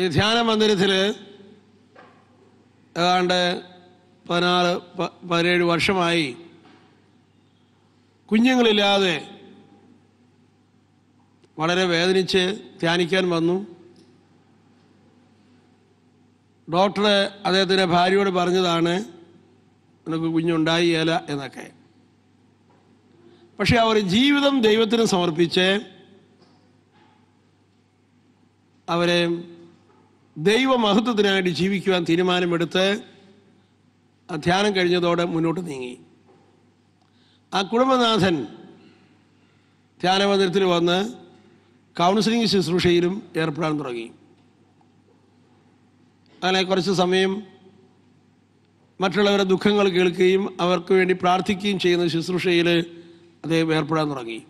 ഈ ധ്യാന മന്ദിരത്തിൽ ഏതാണ്ട് പതിനാറ് പതിനേഴ് വർഷമായി കുഞ്ഞുങ്ങളില്ലാതെ വളരെ വേദനിച്ച് ധ്യാനിക്കാൻ വന്നു ഡോക്ടർ അദ്ദേഹത്തിൻ്റെ ഭാര്യയോട് പറഞ്ഞതാണ് നിനക്ക് ഏല എന്നൊക്കെ പക്ഷെ അവർ ജീവിതം ദൈവത്തിന് സമർപ്പിച്ച് അവരെ ദൈവമഹത്വത്തിനായിട്ട് ജീവിക്കുവാൻ തീരുമാനമെടുത്ത് ധ്യാനം കഴിഞ്ഞതോടെ മുന്നോട്ട് നീങ്ങി ആ കുടുംബനാഥൻ ധ്യാനമന്ദിരത്തിൽ വന്ന് കൗൺസിലിംഗ് ശുശ്രൂഷയിലും ഏർപ്പെടാൻ തുടങ്ങി അങ്ങനെ കുറച്ച് സമയം മറ്റുള്ളവരുടെ ദുഃഖങ്ങൾ കേൾക്കുകയും അവർക്ക് വേണ്ടി പ്രാർത്ഥിക്കുകയും ചെയ്യുന്ന ശുശ്രൂഷയിൽ അദ്ദേഹം ഏർപ്പെടാൻ തുടങ്ങി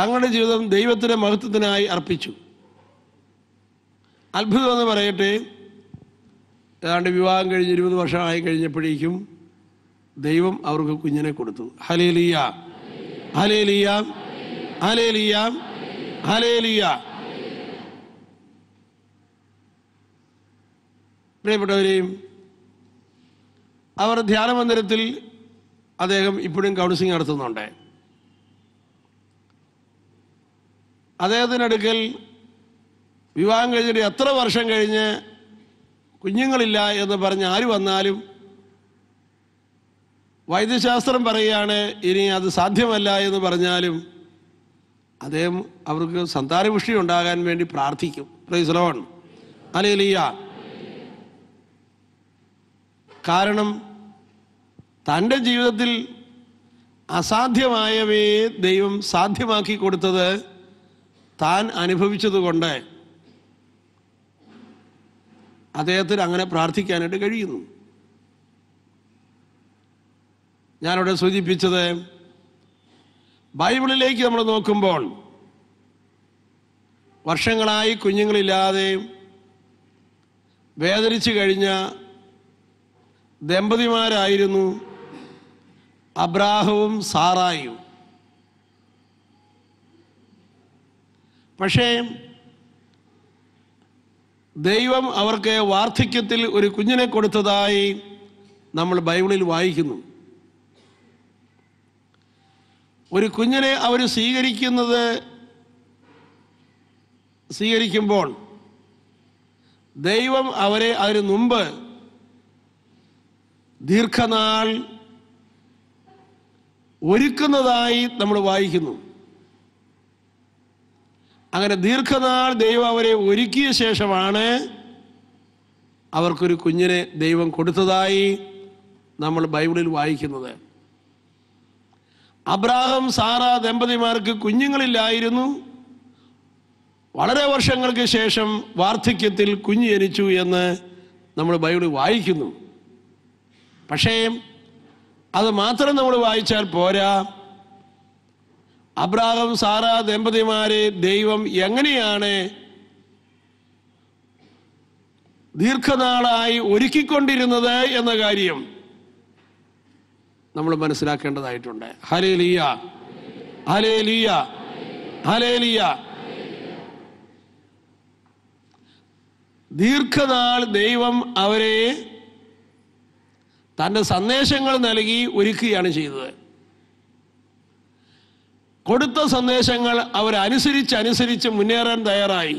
തങ്ങളുടെ ജീവിതം ദൈവത്തിൻ്റെ മഹത്വത്തിനായി അർപ്പിച്ചു അത്ഭുതമെന്ന് പറയട്ടെ ഏതാണ്ട് വിവാഹം കഴിഞ്ഞ് ഇരുപത് വർഷമായി കഴിഞ്ഞപ്പോഴേക്കും ദൈവം അവർക്ക് കുഞ്ഞിനെ കൊടുത്തു ഹലേലിയ ഹലേലിയ ഹലേലിയ ഹലേലിയ പ്രിയപ്പെട്ടവരെയും അവർ ധ്യാനമന്ദിരത്തിൽ അദ്ദേഹം ഇപ്പോഴും കൗൺസിലിംഗ് നടത്തുന്നുണ്ട് അദ്ദേഹത്തിനടുക്കൽ വിവാഹം കഴിഞ്ഞിട്ട് എത്ര വർഷം കഴിഞ്ഞ് കുഞ്ഞുങ്ങളില്ല എന്ന് പറഞ്ഞ് ആര് വന്നാലും വൈദ്യശാസ്ത്രം പറയുകയാണ് ഇനി അത് സാധ്യമല്ല എന്ന് പറഞ്ഞാലും അദ്ദേഹം അവർക്ക് സന്താനപുഷ്ടി ഉണ്ടാകാൻ വേണ്ടി പ്രാർത്ഥിക്കും പ്രൈസ്ലോൺ അലയിലിയ കാരണം തൻ്റെ ജീവിതത്തിൽ അസാധ്യമായവയെ ദൈവം സാധ്യമാക്കി കൊടുത്തത് താൻ അനുഭവിച്ചതുകൊണ്ട് അദ്ദേഹത്തിന് അങ്ങനെ പ്രാർത്ഥിക്കാനായിട്ട് കഴിയുന്നു ഞാനവിടെ സൂചിപ്പിച്ചത് ബൈബിളിലേക്ക് നമ്മൾ നോക്കുമ്പോൾ വർഷങ്ങളായി കുഞ്ഞുങ്ങളില്ലാതെ വേദനിച്ചു കഴിഞ്ഞ ദമ്പതിമാരായിരുന്നു അബ്രാഹവും സാറായും പക്ഷേ ദൈവം അവർക്ക് വാർദ്ധക്യത്തിൽ ഒരു കുഞ്ഞിനെ കൊടുത്തതായി നമ്മൾ ബൈബിളിൽ വായിക്കുന്നു ഒരു കുഞ്ഞിനെ അവർ സ്വീകരിക്കുന്നത് സ്വീകരിക്കുമ്പോൾ ദൈവം അവരെ അതിനു മുമ്പ് ദീർഘനാൾ ഒരുക്കുന്നതായി നമ്മൾ വായിക്കുന്നു അങ്ങനെ ദീർഘനാൾ ദൈവം അവരെ ഒരുക്കിയ ശേഷമാണ് അവർക്കൊരു കുഞ്ഞിനെ ദൈവം കൊടുത്തതായി നമ്മൾ ബൈബിളിൽ വായിക്കുന്നത് അബ്രാഹം സാറ ദമ്പതിമാർക്ക് കുഞ്ഞുങ്ങളില്ലായിരുന്നു വളരെ വർഷങ്ങൾക്ക് ശേഷം വാർദ്ധക്യത്തിൽ കുഞ്ഞ് ജനിച്ചു എന്ന് നമ്മൾ ബൈബിൾ വായിക്കുന്നു പക്ഷേ അത് മാത്രം നമ്മൾ വായിച്ചാൽ പോരാ അബ്രാഹം സാറ ദമ്പതിമാരെ ദൈവം എങ്ങനെയാണ് ദീർഘനാളായി ഒരുക്കിക്കൊണ്ടിരുന്നത് എന്ന കാര്യം നമ്മൾ മനസ്സിലാക്കേണ്ടതായിട്ടുണ്ട് ലിയ ഹലേ ലിയ ദീർഘനാൾ ദൈവം അവരെ തൻ്റെ സന്ദേശങ്ങൾ നൽകി ഒരുക്കുകയാണ് ചെയ്തത് കൊടുത്ത സന്ദേശങ്ങൾ അവരനുസരിച്ച് അനുസരിച്ച് മുന്നേറാൻ തയ്യാറായി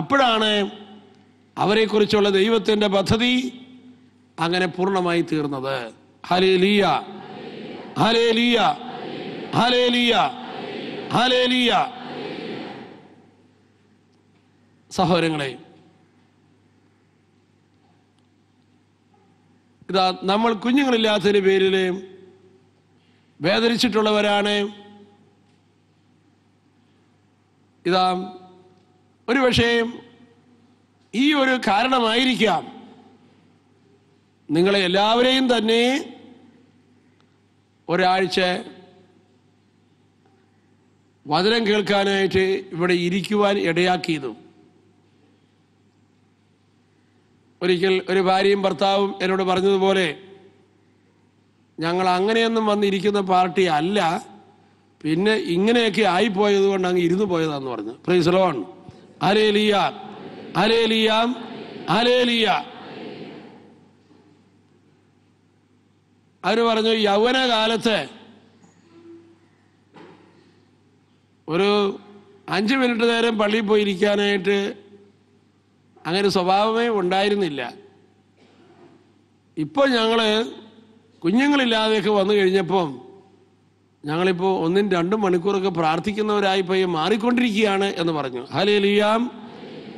അപ്പോഴാണ് അവരെക്കുറിച്ചുള്ള ദൈവത്തിൻ്റെ പദ്ധതി അങ്ങനെ പൂർണ്ണമായി തീർന്നത് ഹലേ ലിയ ഹലേ ലിയ സഹോദരങ്ങളെ ഇതാ നമ്മൾ കുഞ്ഞുങ്ങളില്ലാത്തതിൻ്റെ പേരിൽ വേദനിച്ചിട്ടുള്ളവരാണ് ഇതാ ഒരു പക്ഷേ ഈ ഒരു കാരണമായിരിക്കാം നിങ്ങളെ എല്ലാവരെയും തന്നെ ഒരാഴ്ച വചനം കേൾക്കാനായിട്ട് ഇവിടെ ഇരിക്കുവാൻ ഇടയാക്കിയതും ഒരിക്കൽ ഒരു ഭാര്യയും ഭർത്താവും എന്നോട് പറഞ്ഞതുപോലെ ഞങ്ങൾ അങ്ങനെയൊന്നും വന്നിരിക്കുന്ന പാർട്ടി അല്ല പിന്നെ ഇങ്ങനെയൊക്കെ ആയിപ്പോയത് കൊണ്ട് അങ്ങ് ഇരുന്ന് പോയതാന്ന് പറഞ്ഞു പ്രൈസ് ലോൺ അലേലിയ അലേലിയ അലേലിയ അവര് പറഞ്ഞു യൗവന കാലത്ത് ഒരു അഞ്ച് മിനിറ്റ് നേരം പള്ളിയിൽ പോയിരിക്കാനായിട്ട് അങ്ങനെ സ്വഭാവമേ ഉണ്ടായിരുന്നില്ല ഇപ്പോൾ ഞങ്ങൾ കുഞ്ഞുങ്ങളില്ലാതെയൊക്കെ വന്നു കഴിഞ്ഞപ്പം ഞങ്ങളിപ്പോൾ ഒന്നും രണ്ടും മണിക്കൂറൊക്കെ പ്രാർത്ഥിക്കുന്നവരായി പോയി മാറിക്കൊണ്ടിരിക്കുകയാണ് എന്ന് പറഞ്ഞു ഹലേലിയാം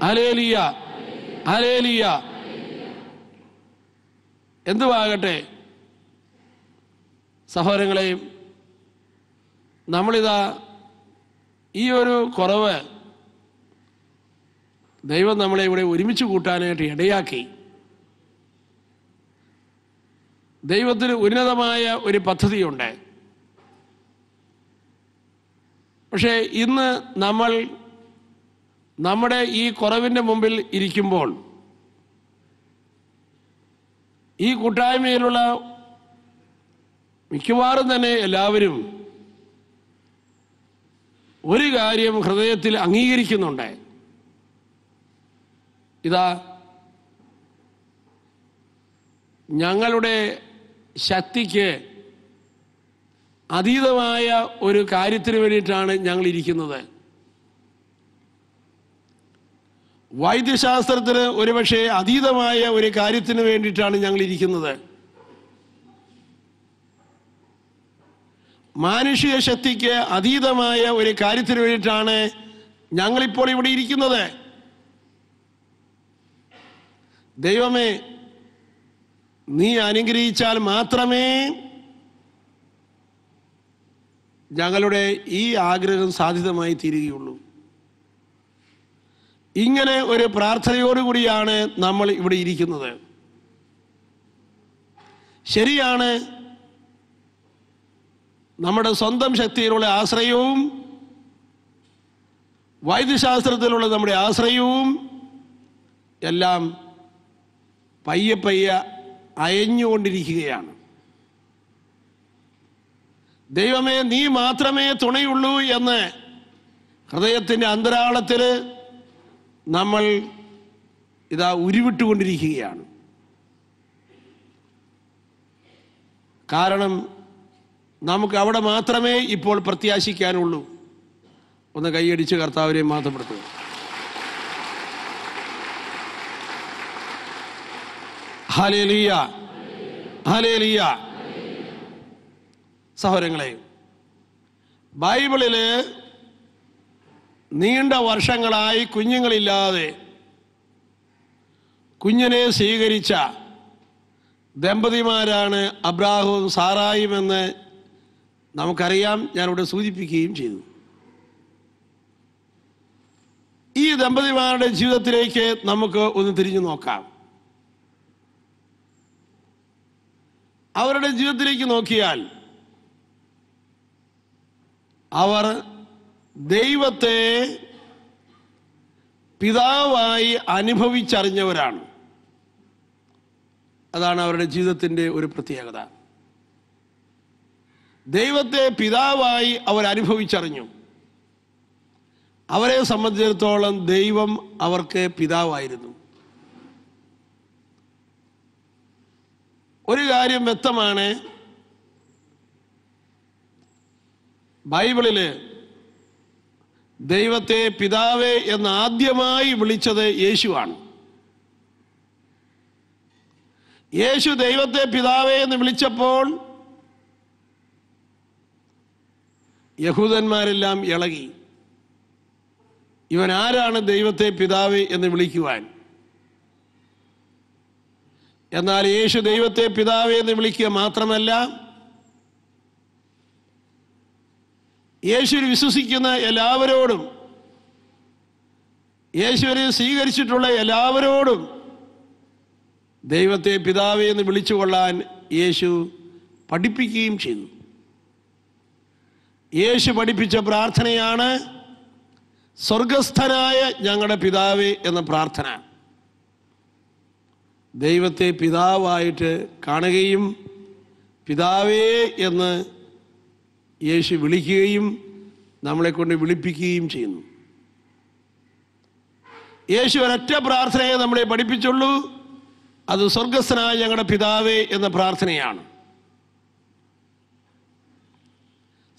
ഹലേലിയ ഹലേലിയ എന്തുവാകട്ടെ സഹോദരങ്ങളെയും നമ്മളിതാ ഈ ഒരു കുറവ് ദൈവം നമ്മളെ ഇവിടെ ഒരുമിച്ച് കൂട്ടാനായിട്ട് ഇടയാക്കി ദൈവത്തിന് ഉന്നതമായ ഒരു പദ്ധതിയുണ്ട് പക്ഷേ ഇന്ന് നമ്മൾ നമ്മുടെ ഈ കുറവിൻ്റെ മുമ്പിൽ ഇരിക്കുമ്പോൾ ഈ കൂട്ടായ്മയിലുള്ള മിക്കവാറും തന്നെ എല്ലാവരും ഒരു കാര്യം ഹൃദയത്തിൽ അംഗീകരിക്കുന്നുണ്ട് ഇതാ ഞങ്ങളുടെ ശക്തിക്ക് അതീതമായ ഒരു കാര്യത്തിന് വേണ്ടിയിട്ടാണ് ഞങ്ങൾ ഇരിക്കുന്നത് വൈദ്യശാസ്ത്രത്തിന് ഒരുപക്ഷെ അതീതമായ ഒരു കാര്യത്തിന് വേണ്ടിയിട്ടാണ് ഞങ്ങൾ ഇരിക്കുന്നത് മാനുഷിക ശക്തിക്ക് അതീതമായ ഒരു കാര്യത്തിന് വേണ്ടിയിട്ടാണ് ഞങ്ങളിപ്പോൾ ഇവിടെ ഇരിക്കുന്നത് ദൈവമേ നീ അനുഗ്രഹിച്ചാൽ മാത്രമേ ഞങ്ങളുടെ ഈ ആഗ്രഹം സാധ്യതമായി തീരുകയുള്ളൂ ഇങ്ങനെ ഒരു പ്രാർത്ഥനയോടുകൂടിയാണ് നമ്മൾ ഇവിടെ ഇരിക്കുന്നത് ശരിയാണ് നമ്മുടെ സ്വന്തം ശക്തിയിലുള്ള ആശ്രയവും വൈദ്യശാസ്ത്രത്തിലുള്ള നമ്മുടെ ആശ്രയവും എല്ലാം പയ്യെ പയ്യ അയഞ്ഞുകൊണ്ടിരിക്കുകയാണ് ദൈവമേ നീ മാത്രമേ തുണയുള്ളൂ എന്ന് ഹൃദയത്തിൻ്റെ അന്തരാളത്തിൽ നമ്മൾ ഇതാ ഉരുവിട്ടുകൊണ്ടിരിക്കുകയാണ് കാരണം നമുക്ക് അവിടെ മാത്രമേ ഇപ്പോൾ പ്രത്യാശിക്കാനുള്ളൂ ഒന്ന് കൈയടിച്ച് കർത്താവിനെ മാത്രപ്പെടുത്തുക ഹലേലിയ ഹലേലിയ സഹോദരങ്ങളെ ബൈബിളില് നീണ്ട വർഷങ്ങളായി കുഞ്ഞുങ്ങളില്ലാതെ കുഞ്ഞിനെ സ്വീകരിച്ച ദമ്പതിമാരാണ് അബ്രാഹവും എന്ന് നമുക്കറിയാം ഞാനിവിടെ സൂചിപ്പിക്കുകയും ചെയ്തു ഈ ദമ്പതിമാരുടെ ജീവിതത്തിലേക്ക് നമുക്ക് ഒന്ന് തിരിഞ്ഞു നോക്കാം അവരുടെ ജീവിതത്തിലേക്ക് നോക്കിയാൽ അവർ ദൈവത്തെ പിതാവായി അനുഭവിച്ചറിഞ്ഞവരാണ് അതാണ് അവരുടെ ജീവിതത്തിൻ്റെ ഒരു പ്രത്യേകത ദൈവത്തെ പിതാവായി അവർ അനുഭവിച്ചറിഞ്ഞു അവരെ സംബന്ധിച്ചിടത്തോളം ദൈവം അവർക്ക് പിതാവായിരുന്നു ഒരു കാര്യം വ്യക്തമാണ് ബൈബിളില് ദൈവത്തെ പിതാവേ എന്ന് ആദ്യമായി വിളിച്ചത് യേശുവാണ് യേശു ദൈവത്തെ പിതാവേ എന്ന് വിളിച്ചപ്പോൾ യഹൂദന്മാരെല്ലാം ഇളകി ഇവൻ ആരാണ് ദൈവത്തെ പിതാവ് എന്ന് വിളിക്കുവാൻ എന്നാൽ യേശു ദൈവത്തെ പിതാവേ എന്ന് വിളിക്കുക മാത്രമല്ല യേശുവിൽ വിശ്വസിക്കുന്ന എല്ലാവരോടും യേശുവിനെ സ്വീകരിച്ചിട്ടുള്ള എല്ലാവരോടും ദൈവത്തെ പിതാവേ എന്ന് വിളിച്ചുകൊള്ളാൻ യേശു പഠിപ്പിക്കുകയും ചെയ്തു യേശു പഠിപ്പിച്ച പ്രാർത്ഥനയാണ് സ്വർഗസ്ഥനായ ഞങ്ങളുടെ പിതാവേ എന്ന പ്രാർത്ഥന ദൈവത്തെ പിതാവായിട്ട് കാണുകയും പിതാവേ എന്ന് യേശു വിളിക്കുകയും നമ്മളെ കൊണ്ട് വിളിപ്പിക്കുകയും ചെയ്യുന്നു യേശു ഒരൊറ്റ പ്രാർത്ഥനയെ നമ്മളെ പഠിപ്പിച്ചുള്ളൂ അത് സ്വർഗസ്ഥനായ ഞങ്ങളുടെ പിതാവേ എന്ന പ്രാർത്ഥനയാണ്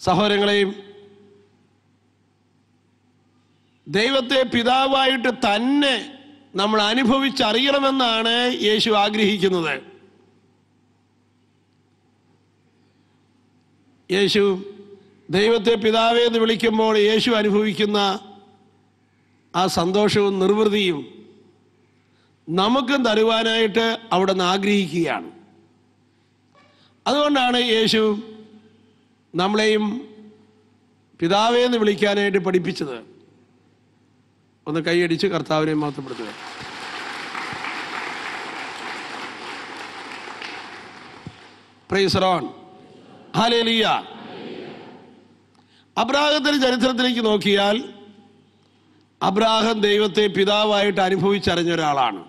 സഹോദരങ്ങളെയും ദൈവത്തെ പിതാവായിട്ട് തന്നെ നമ്മൾ അനുഭവിച്ചറിയണമെന്നാണ് യേശു ആഗ്രഹിക്കുന്നത് യേശു ദൈവത്തെ പിതാവേ എന്ന് വിളിക്കുമ്പോൾ യേശു അനുഭവിക്കുന്ന ആ സന്തോഷവും നിർവൃതിയും നമുക്കും തരുവാനായിട്ട് അവിടെ നിന്ന് ആഗ്രഹിക്കുകയാണ് അതുകൊണ്ടാണ് യേശു നമ്മളെയും പിതാവേ എന്ന് വിളിക്കാനായിട്ട് പഠിപ്പിച്ചത് ഒന്ന് കൈയടിച്ച് കർത്താവിനെ മാത്രപ്പെടുത്തുക അബ്രാഹത്തിന്റെ ചരിത്രത്തിലേക്ക് നോക്കിയാൽ അബ്രാഹം ദൈവത്തെ പിതാവായിട്ട് അനുഭവിച്ചറിഞ്ഞ ഒരാളാണ്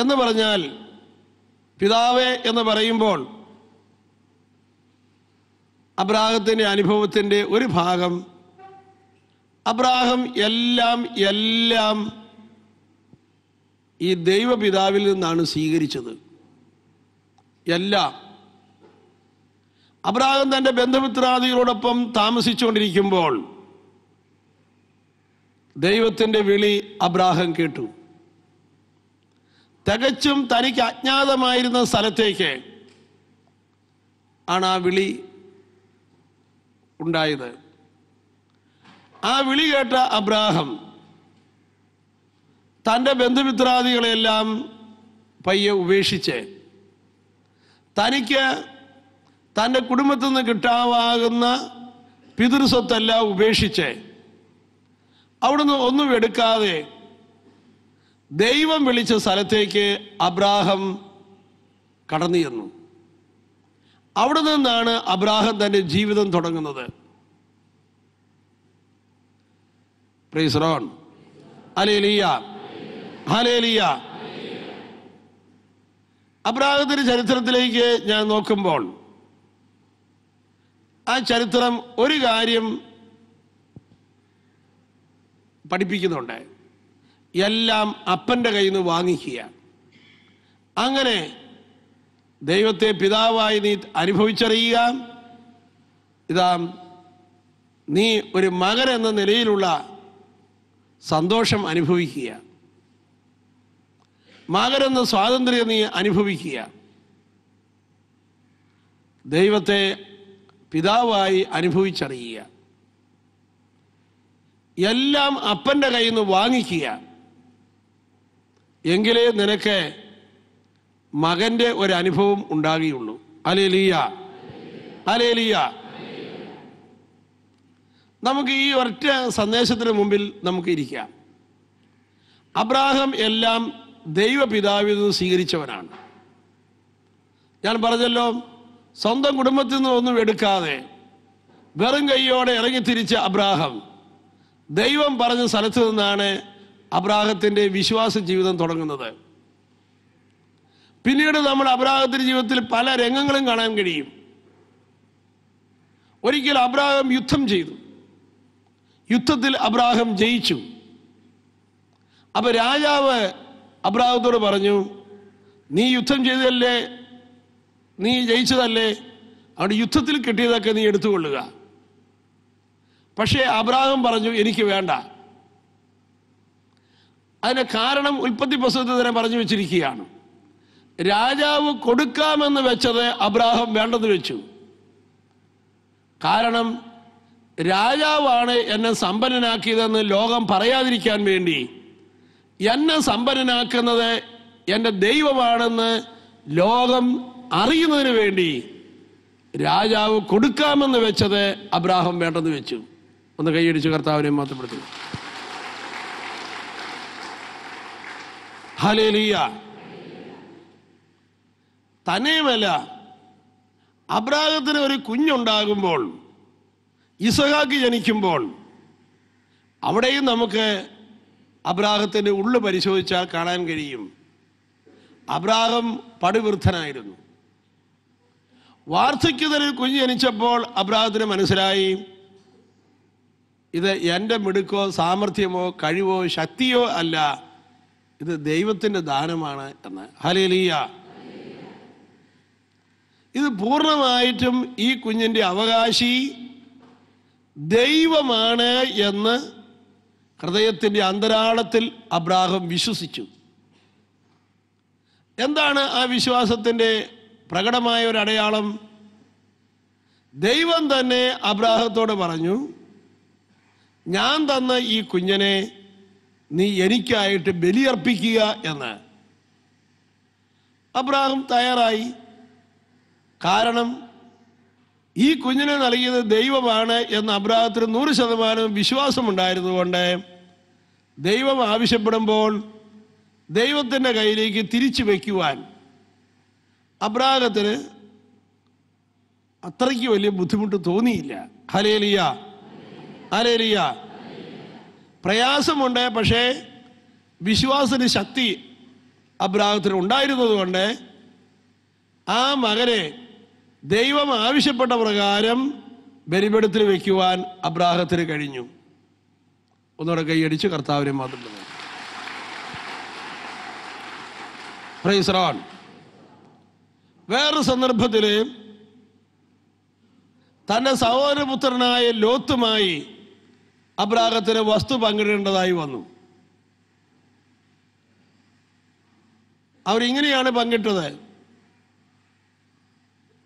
എന്ന് പറഞ്ഞാൽ പിതാവേ എന്ന് പറയുമ്പോൾ അബ്രാഹത്തിന്റെ അനുഭവത്തിന്റെ ഒരു ഭാഗം അബ്രാഹം എല്ലാം എല്ലാം ഈ ദൈവപിതാവിൽ നിന്നാണ് സ്വീകരിച്ചത് എല്ലാം അബ്രാഹം തൻ്റെ ബന്ധുമിത്രാദികളോടൊപ്പം താമസിച്ചുകൊണ്ടിരിക്കുമ്പോൾ ദൈവത്തിൻ്റെ വിളി അബ്രാഹം കേട്ടു തികച്ചും തനിക്ക് അജ്ഞാതമായിരുന്ന സ്ഥലത്തേക്ക് ആണ് ആ വിളി ഉണ്ടായത് ആ വിളി കേട്ട അബ്രാഹം തൻ്റെ ബന്ധുമിത്രാദികളെല്ലാം പയ്യെ ഉപേക്ഷിച്ച് തനിക്ക് തൻ്റെ കുടുംബത്തിൽ നിന്ന് കിട്ടാവാകുന്ന പിതൃസ്വത്തെല്ലാം ഉപേക്ഷിച്ച് അവിടുന്ന് ഒന്നും എടുക്കാതെ ദൈവം വിളിച്ച സ്ഥലത്തേക്ക് അബ്രാഹം കടന്നു ചെന്നു അവിടെ നിന്നാണ് അബ്രാഹം തൻ്റെ ജീവിതം തുടങ്ങുന്നത് പ്രൈസ് റോൺ ഹലേലിയ അബ്രാഹത്തിന്റെ ചരിത്രത്തിലേക്ക് ഞാൻ നോക്കുമ്പോൾ ആ ചരിത്രം ഒരു കാര്യം പഠിപ്പിക്കുന്നുണ്ട് എല്ലാം അപ്പൻ്റെ കയ്യിൽ നിന്ന് വാങ്ങിക്കുക അങ്ങനെ ദൈവത്തെ പിതാവായി നീ അനുഭവിച്ചറിയുക ഇതാ നീ ഒരു മകൻ എന്ന നിലയിലുള്ള സന്തോഷം അനുഭവിക്കുക മകരെന്ന സ്വാതന്ത്ര്യം നീ അനുഭവിക്കുക ദൈവത്തെ പിതാവായി അനുഭവിച്ചറിയുക എല്ലാം അപ്പൻ്റെ കയ്യിൽ നിന്ന് വാങ്ങിക്കുക എങ്കിലേ നിനക്ക് മകൻ്റെ ഒരനുഭവം ഉണ്ടാകുകയുള്ളൂ അലേലിയ അലേലിയ നമുക്ക് ഈ ഒറ്റ സന്ദേശത്തിന് മുമ്പിൽ നമുക്ക് ഇരിക്കാം അബ്രാഹം എല്ലാം ദൈവപിതാവിൽ നിന്ന് സ്വീകരിച്ചവനാണ് ഞാൻ പറഞ്ഞല്ലോ സ്വന്തം കുടുംബത്തിൽ നിന്നും ഒന്നും എടുക്കാതെ വെറും കൈയോടെ ഇറങ്ങിത്തിരിച്ച അബ്രാഹം ദൈവം പറഞ്ഞ സ്ഥലത്ത് നിന്നാണ് അബ്രാഹത്തിൻ്റെ വിശ്വാസ ജീവിതം തുടങ്ങുന്നത് പിന്നീട് നമ്മൾ അബ്രാഹത്തിൻ്റെ ജീവിതത്തിൽ പല രംഗങ്ങളും കാണാൻ കഴിയും ഒരിക്കൽ അബ്രാഹം യുദ്ധം ചെയ്തു യുദ്ധത്തിൽ അബ്രാഹം ജയിച്ചു അപ്പോൾ രാജാവ് അബ്രാഹത്തോട് പറഞ്ഞു നീ യുദ്ധം ചെയ്തതല്ലേ നീ ജയിച്ചതല്ലേ അവിടെ യുദ്ധത്തിൽ കിട്ടിയതൊക്കെ നീ എടുത്തുകൊള്ളുക പക്ഷേ അബ്രാഹം പറഞ്ഞു എനിക്ക് വേണ്ട അതിന് കാരണം ഉൽപ്പത്തി പ്രസവത്തിൽ തന്നെ പറഞ്ഞു വെച്ചിരിക്കുകയാണ് രാജാവ് കൊടുക്കാമെന്ന് വെച്ചത് അബ്രാഹം വേണ്ടെന്ന് വെച്ചു കാരണം രാജാവാണ് എന്നെ സമ്പന്നനാക്കിയതെന്ന് ലോകം പറയാതിരിക്കാൻ വേണ്ടി എന്നെ സമ്പന്നനാക്കുന്നത് എൻ്റെ ദൈവമാണെന്ന് ലോകം അറിയുന്നതിന് വേണ്ടി രാജാവ് കൊടുക്കാമെന്ന് വെച്ചത് അബ്രാഹം വേണ്ടെന്ന് വെച്ചു ഒന്ന് കൈയടിച്ച് കർത്താവിനെ മാത്രപ്പെടുത്തി ഹലേലിയ തന്നെയുമല്ല അബ്രാഹത്തിന് ഒരു കുഞ്ഞുണ്ടാകുമ്പോൾ ഇസഹാക്ക് ജനിക്കുമ്പോൾ അവിടെയും നമുക്ക് അബ്രാഹത്തിൻ്റെ ഉള്ളു പരിശോധിച്ചാൽ കാണാൻ കഴിയും അബ്രാഹം പടുവൃദ്ധനായിരുന്നു വാർദ്ധക്യത്തിൽ കുഞ്ഞു ജനിച്ചപ്പോൾ അബ്രാഹത്തിന് മനസ്സിലായി ഇത് എൻ്റെ മിടുക്കോ സാമർഥ്യമോ കഴിവോ ശക്തിയോ അല്ല ഇത് ദൈവത്തിൻ്റെ ദാനമാണ് എന്ന് ഹലേലിയ ഇത് പൂർണ്ണമായിട്ടും ഈ കുഞ്ഞിൻ്റെ അവകാശി ദൈവമാണ് എന്ന് ഹൃദയത്തിൻ്റെ അന്തരാളത്തിൽ അബ്രാഹം വിശ്വസിച്ചു എന്താണ് ആ വിശ്വാസത്തിൻ്റെ പ്രകടമായ ഒരു അടയാളം ദൈവം തന്നെ അബ്രാഹത്തോട് പറഞ്ഞു ഞാൻ തന്ന ഈ കുഞ്ഞനെ നീ എനിക്കായിട്ട് ബലിയർപ്പിക്കുക എന്ന് അബ്രാഹം തയ്യാറായി കാരണം ഈ കുഞ്ഞിനെ നൽകിയത് ദൈവമാണ് എന്ന് അബ്രാഹത്തിന് നൂറ് ശതമാനം വിശ്വാസമുണ്ടായിരുന്നുകൊണ്ട് ദൈവം ആവശ്യപ്പെടുമ്പോൾ ദൈവത്തിൻ്റെ കയ്യിലേക്ക് തിരിച്ചു വയ്ക്കുവാൻ അബ്രാഹത്തിന് അത്രയ്ക്ക് വലിയ ബുദ്ധിമുട്ട് തോന്നിയില്ല ഹലേലിയ ഹലേലിയ പ്രയാസമുണ്ട് പക്ഷേ വിശ്വാസത്തിന് ശക്തി അബ്രാഹത്തിന് ഉണ്ടായിരുന്നതുകൊണ്ട് ആ മകനെ ദൈവം ആവശ്യപ്പെട്ട പ്രകാരം ബലിപെടുത്തിൽ വയ്ക്കുവാൻ അബ്രാഹത്തിന് കഴിഞ്ഞു ഒന്നുകൂടെ കൈയടിച്ച് കർത്താവിനെ മാത്രം വേറൊരു സന്ദർഭത്തിൽ തൻ്റെ സഹോദരപുത്രനായ ലോത്തുമായി അബ്രാഹത്തിന് വസ്തു പങ്കിടേണ്ടതായി വന്നു അവരിങ്ങനെയാണ് പങ്കിട്ടത്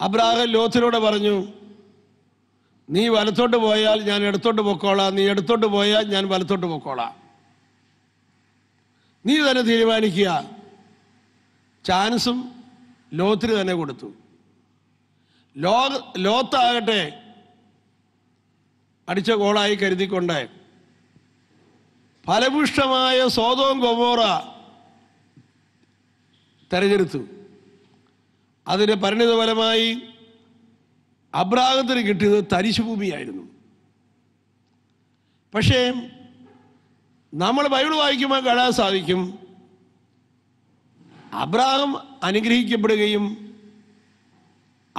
അബ്രാഹം ലോത്തിനോട് പറഞ്ഞു നീ വലത്തോട്ട് പോയാൽ ഞാൻ എടുത്തോട്ട് പൊക്കോളാം നീ എടുത്തോട്ട് പോയാൽ ഞാൻ വലത്തോട്ട് പൊക്കോളാം നീ തന്നെ തീരുമാനിക്കുക ചാൻസും ലോത്തിന് തന്നെ കൊടുത്തു ലോ ലോത്താകട്ടെ അടിച്ച ഗോളായി കരുതിക്കൊണ്ട് ഫലപുഷ്ടമായ സോതവും ഗോമോറ തെരഞ്ഞെടുത്തു അതിൻ്റെ പരിണിതഫലമായി അബ്രാഹത്തിന് കിട്ടിയത് തരിശുഭൂമിയായിരുന്നു പക്ഷേ നമ്മൾ ബൈബിൾ വായിക്കുമ്പോൾ കാണാൻ സാധിക്കും അബ്രാഹം അനുഗ്രഹിക്കപ്പെടുകയും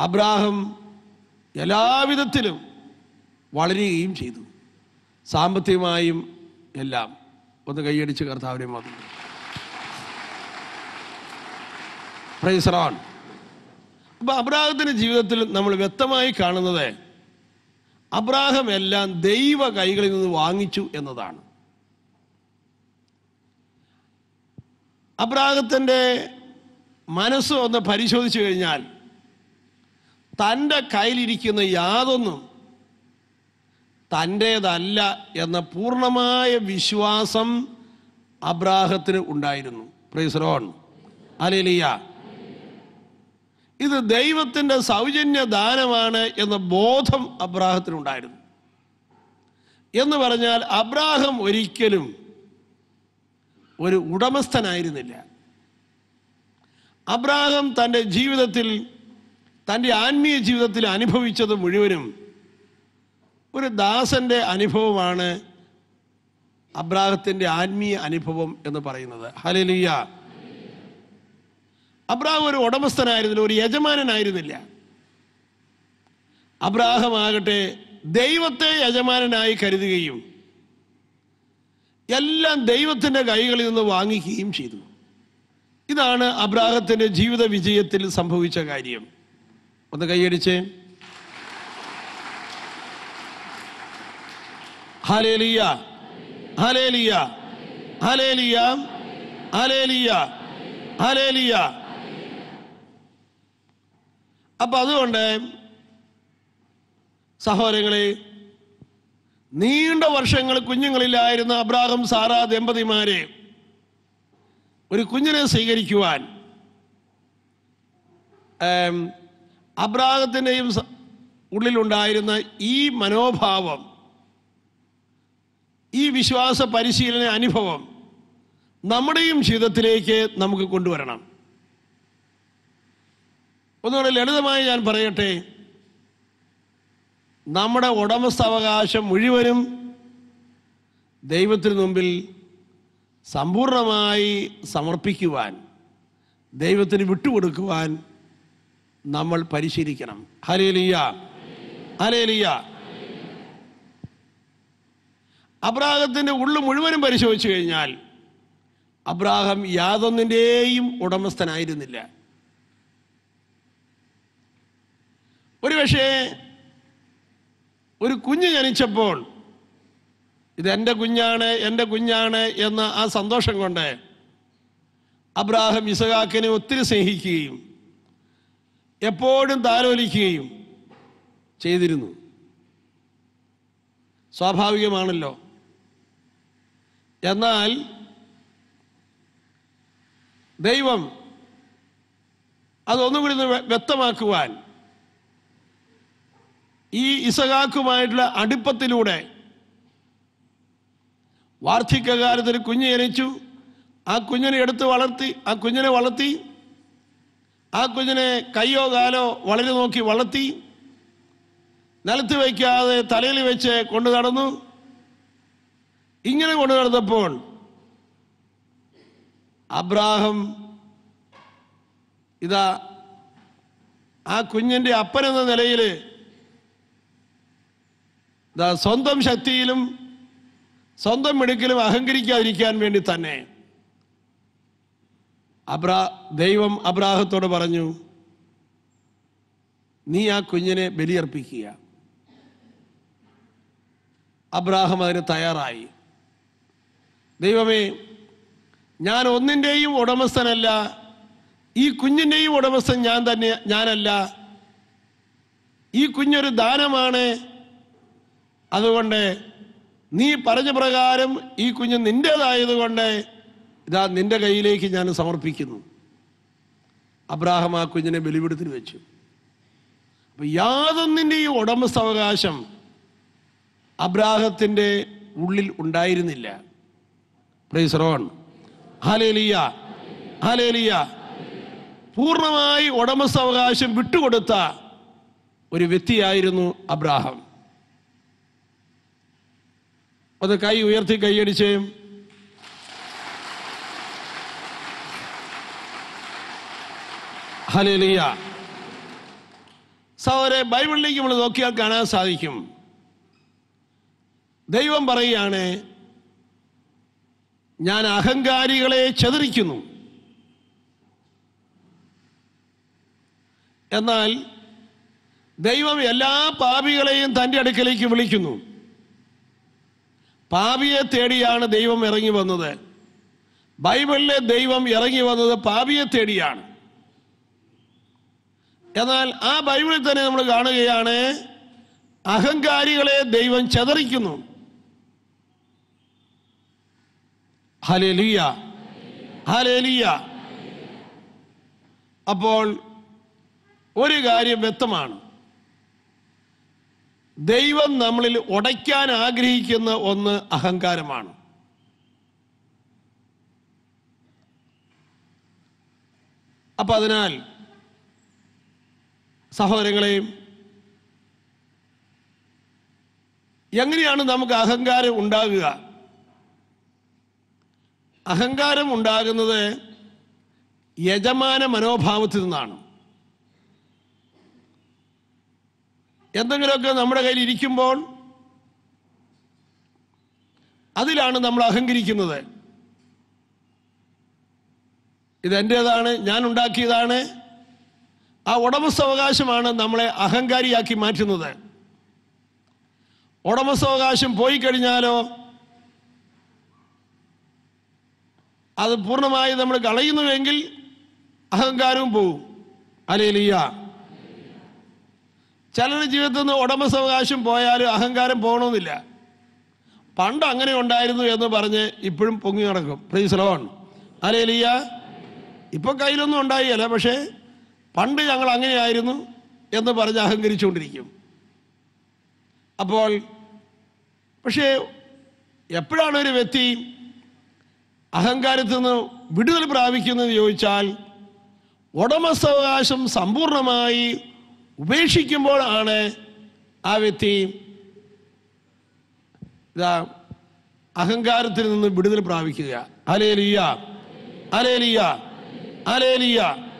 അബ്രാഹം എല്ലാവിധത്തിലും വളരുകയും ചെയ്തു സാമ്പത്തികമായും എല്ലാം ഒന്ന് കൈയടിച്ച് കർത്താവിനെ മാത്രം പ്രൈസ് റോൺ അപ്പൊ അബ്രാഹത്തിന്റെ ജീവിതത്തിൽ നമ്മൾ വ്യക്തമായി കാണുന്നത് അബ്രാഹം എല്ലാം ദൈവ കൈകളിൽ നിന്ന് വാങ്ങിച്ചു എന്നതാണ് അബ്രാഹത്തിൻ്റെ മനസ്സ് ഒന്ന് പരിശോധിച്ചു കഴിഞ്ഞാൽ തൻ്റെ കയ്യിലിരിക്കുന്ന യാതൊന്നും തൻ്റേതല്ല എന്ന പൂർണ്ണമായ വിശ്വാസം അബ്രാഹത്തിന് ഉണ്ടായിരുന്നു പ്രൈസ് റോൺ അലേലിയ ഇത് ദൈവത്തിൻ്റെ സൗജന്യ ദാനമാണ് എന്ന ബോധം അബ്രാഹത്തിനുണ്ടായിരുന്നു എന്ന് പറഞ്ഞാൽ അബ്രാഹം ഒരിക്കലും ഒരു ഉടമസ്ഥനായിരുന്നില്ല അബ്രാഹം തൻ്റെ ജീവിതത്തിൽ തൻ്റെ ആത്മീയ ജീവിതത്തിൽ അനുഭവിച്ചത് മുഴുവനും ഒരു ദാസൻ്റെ അനുഭവമാണ് അബ്രാഹത്തിൻ്റെ ആത്മീയ അനുഭവം എന്ന് പറയുന്നത് ഹലലിയ അബ്രാഹം ഒരു ഉടമസ്ഥനായിരുന്നില്ല ഒരു യജമാനനായിരുന്നില്ല അബ്രാഹം ആകട്ടെ ദൈവത്തെ യജമാനനായി കരുതുകയും എല്ലാം ദൈവത്തിൻ്റെ കൈകളിൽ നിന്ന് വാങ്ങിക്കുകയും ചെയ്തു ഇതാണ് അബ്രാഹത്തിൻ്റെ ജീവിത വിജയത്തിൽ സംഭവിച്ച കാര്യം ഒന്ന് കൈയടിച്ചേ ഹലേലിയ ഹലേലിയ ഹലേലിയ ഹലേലിയ ഹലേലിയ അപ്പൊ അതുകൊണ്ട് സഹോദരങ്ങളെ നീണ്ട വർഷങ്ങൾ കുഞ്ഞുങ്ങളില്ലായിരുന്ന അബ്രാഹം സാറാ ദമ്പതിമാരെ ഒരു കുഞ്ഞിനെ സ്വീകരിക്കുവാൻ അബ്രാഹത്തിൻ്റെയും ഉള്ളിലുണ്ടായിരുന്ന ഈ മനോഭാവം ഈ വിശ്വാസ പരിശീലന അനുഭവം നമ്മുടെയും ജീവിതത്തിലേക്ക് നമുക്ക് കൊണ്ടുവരണം ഒന്നുകൂടെ ലളിതമായി ഞാൻ പറയട്ടെ നമ്മുടെ ഉടമസ്ഥാവകാശം മുഴുവനും ദൈവത്തിന് മുമ്പിൽ സമ്പൂർണമായി സമർപ്പിക്കുവാൻ ദൈവത്തിന് വിട്ടുകൊടുക്കുവാൻ നമ്മൾ പരിശീലിക്കണം ഹലേലിയ ഹലേലിയ അബ്രാഹത്തിൻ്റെ ഉള്ളു മുഴുവനും പരിശോധിച്ചു കഴിഞ്ഞാൽ അബ്രാഹം യാതൊന്നിൻ്റെയും ഉടമസ്ഥനായിരുന്നില്ല ഒരു പക്ഷേ ഒരു കുഞ്ഞ് ജനിച്ചപ്പോൾ ഇത് എൻ്റെ കുഞ്ഞാണ് എൻ്റെ കുഞ്ഞാണ് എന്ന ആ സന്തോഷം കൊണ്ട് അബ്രാഹം ഇസഹാക്കിനെ ഒത്തിരി സ്നേഹിക്കുകയും എപ്പോഴും താലോലിക്കുകയും ചെയ്തിരുന്നു സ്വാഭാവികമാണല്ലോ എന്നാൽ ദൈവം അതൊന്നും കൂടി വ്യക്തമാക്കുവാൻ ഈ ഇസഹാക്കുമായിട്ടുള്ള അടുപ്പത്തിലൂടെ വാർദ്ധക്യകാലത്തിൽ കുഞ്ഞ് ജനിച്ചു ആ കുഞ്ഞിനെ എടുത്ത് വളർത്തി ആ കുഞ്ഞിനെ വളർത്തി ആ കുഞ്ഞിനെ കയ്യോ കാലോ വളരെ നോക്കി വളർത്തി നിലത്ത് വയ്ക്കാതെ തലയിൽ വെച്ച് കൊണ്ടു നടന്നു ഇങ്ങനെ കൊണ്ടു നടന്നപ്പോൾ അബ്രാഹം ഇതാ ആ കുഞ്ഞിൻ്റെ അപ്പനെന്ന നിലയിൽ സ്വന്തം ശക്തിയിലും സ്വന്തം മിടുക്കിലും അഹങ്കരിക്കാതിരിക്കാൻ വേണ്ടി തന്നെ അബ്രാ ദൈവം അബ്രാഹത്തോട് പറഞ്ഞു നീ ആ കുഞ്ഞിനെ ബലിയർപ്പിക്കുക അബ്രാഹം അതിന് തയ്യാറായി ദൈവമേ ഞാൻ ഒന്നിൻ്റെയും ഉടമസ്ഥനല്ല ഈ കുഞ്ഞിൻ്റെയും ഉടമസ്ഥൻ ഞാൻ തന്നെ ഞാനല്ല ഈ കുഞ്ഞൊരു ദാനമാണ് അതുകൊണ്ട് നീ പറഞ്ഞ പ്രകാരം ഈ കുഞ്ഞ് നിൻ്റേതായതുകൊണ്ട് ഇതാ നിന്റെ കയ്യിലേക്ക് ഞാൻ സമർപ്പിക്കുന്നു അബ്രാഹം ആ കുഞ്ഞിനെ ബലിപിടുത്തിന് വെച്ചു അപ്പം യാതൊന്നിൻ്റെ ഈ ഉടമസ്ഥാവകാശം അബ്രാഹത്തിൻ്റെ ഉള്ളിൽ ഉണ്ടായിരുന്നില്ല പ്ലീസ് ഹാലേലിയ ഹാലേലിയ പൂർണ്ണമായി ഉടമസ്ഥാവകാശം വിട്ടുകൊടുത്ത ഒരു വ്യക്തിയായിരുന്നു അബ്രാഹം അത് കൈ ഉയർത്തി കൈയടിച്ചേ ഹലിയ സഹോദരെ ബൈബിളിലേക്ക് നമ്മൾ നോക്കിയാൽ കാണാൻ സാധിക്കും ദൈവം പറയുകയാണ് ഞാൻ അഹങ്കാരികളെ ചതിരിക്കുന്നു എന്നാൽ ദൈവം എല്ലാ പാപികളെയും തൻ്റെ അടുക്കലേക്ക് വിളിക്കുന്നു പാപിയെ തേടിയാണ് ദൈവം ഇറങ്ങി വന്നത് ബൈബിളിലെ ദൈവം ഇറങ്ങി വന്നത് പാപിയെ തേടിയാണ് എന്നാൽ ആ ബൈബിളിൽ തന്നെ നമ്മൾ കാണുകയാണ് അഹങ്കാരികളെ ദൈവം ചതറിക്കുന്നു ഹലേലിയ ഹലേലിയ അപ്പോൾ ഒരു കാര്യം വ്യക്തമാണ് ദൈവം നമ്മളിൽ ഉടയ്ക്കാൻ ആഗ്രഹിക്കുന്ന ഒന്ന് അഹങ്കാരമാണ് അപ്പൊ അതിനാൽ സഹോദരങ്ങളെയും എങ്ങനെയാണ് നമുക്ക് അഹങ്കാരം ഉണ്ടാകുക അഹങ്കാരം ഉണ്ടാകുന്നത് യജമാന മനോഭാവത്തിൽ നിന്നാണ് എന്തെങ്കിലുമൊക്കെ നമ്മുടെ കയ്യിൽ ഇരിക്കുമ്പോൾ അതിലാണ് നമ്മൾ അഹങ്കരിക്കുന്നത് ഇതെൻ്റേതാണ് ഞാൻ ഉണ്ടാക്കിയതാണ് ആ ഉടമസ്ഥാവകാശമാണ് നമ്മളെ അഹങ്കാരിയാക്കി മാറ്റുന്നത് ഉടമസ്ഥാവകാശം പോയി കഴിഞ്ഞാലോ അത് പൂർണ്ണമായി നമ്മൾ കളയുന്നുവെങ്കിൽ അഹങ്കാരവും പോവും അലയിലിയ്യ ചിലരുടെ ജീവിതത്തിൽ നിന്ന് ഉടമസവകാശം പോയാലും അഹങ്കാരം പോകണമെന്നില്ല പണ്ട് അങ്ങനെ ഉണ്ടായിരുന്നു എന്ന് പറഞ്ഞ് ഇപ്പോഴും പൊങ്ങി നടക്കും പ്ലീസ് അല്ലേ ലിയ ഇപ്പൊ കയ്യിലൊന്നും ഉണ്ടായില്ല പക്ഷേ പണ്ട് ഞങ്ങൾ അങ്ങനെയായിരുന്നു എന്ന് പറഞ്ഞ് അഹങ്കരിച്ചുകൊണ്ടിരിക്കും അപ്പോൾ പക്ഷേ എപ്പോഴാണ് ഒരു വ്യക്തി അഹങ്കാരത്തിൽ നിന്ന് വിടുതൽ പ്രാപിക്കുന്നത് ചോദിച്ചാൽ ഉടമസ്ഥാവകാശം സമ്പൂർണ്ണമായി ഉപേക്ഷിക്കുമ്പോഴാണ് ആണ് ആ വ്യക്തി ഇതാ അഹങ്കാരത്തിൽ നിന്ന് വിടുതൽ പ്രാപിക്കുക അലേലിയ അലേലിയ അലേലിയ